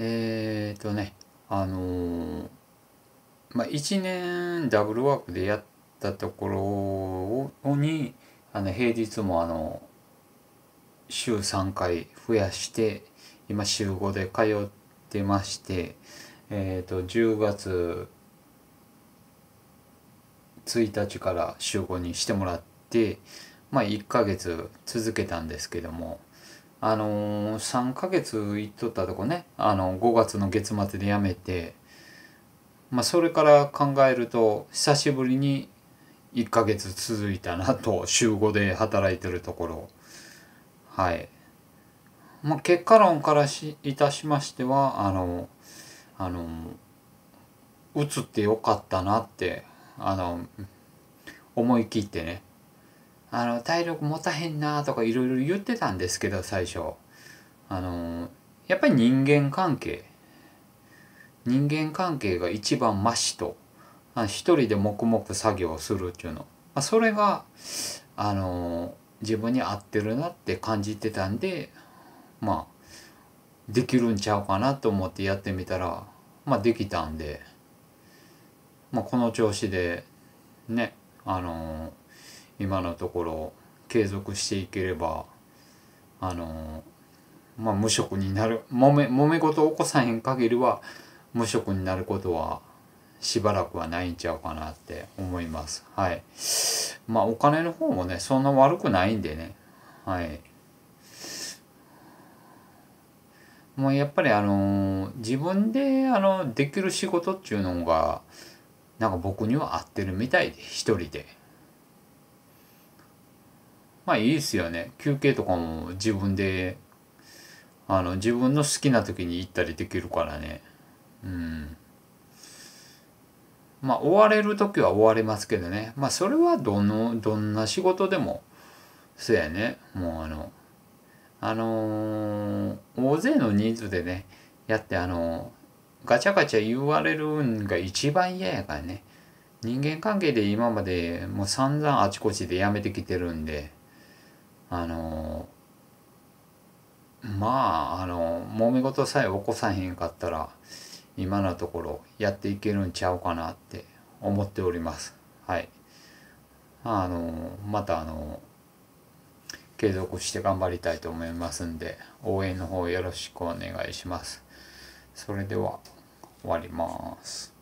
えっ、ー、とねあのー、まあ、1年ダブルワークでやったところにあの平日もあの週3回増やして今週5で通ってまして、えーと、と10月1日から週5にしてもらってまあ1ヶ月続けたんですけどもあのー、3ヶ月行っとったとこねあの5月の月末で辞めて、まあ、それから考えると久しぶりに1ヶ月続いたなと週5で働いてるところはい、まあ、結果論からしいたしましてはあのあの打つってよかったなってあの思い切ってねあの体力持たへんなとかいろいろ言ってたんですけど最初あのやっぱり人間関係人間関係が一番マシと一人で黙々作業するっていうの、まあ、それがあの自分に合ってるなって感じてたんでまあできるんちゃうかなと思ってやってみたらまあできたんで、まあ、この調子でねあの今のところ継続していければあのまあ無職になるもめ揉め事を起こさへん限りは無職になることはしばらくはないんちゃうかなって思います。はい。まあお金の方もね、そんな悪くないんでね。はい。もうやっぱりあのー、自分であのできる仕事っていうのがなんか僕には合ってるみたいで一人でまあいいですよね休憩とかも自分であの自分の好きな時に行ったりできるからねうんまあ追われる時は追われますけどねまあそれはどのどんな仕事でもそうやねもうあのあのー、大勢の人数でねやってあのー、ガチャガチャ言われるんが一番嫌やからね人間関係で今までもう散々あちこちでやめてきてるんであのまああの揉め事さえ起こさへんかったら今のところやっていけるんちゃうかなって思っておりますはいあのまたあの継続して頑張りたいと思いますんで応援の方よろしくお願いしますそれでは終わります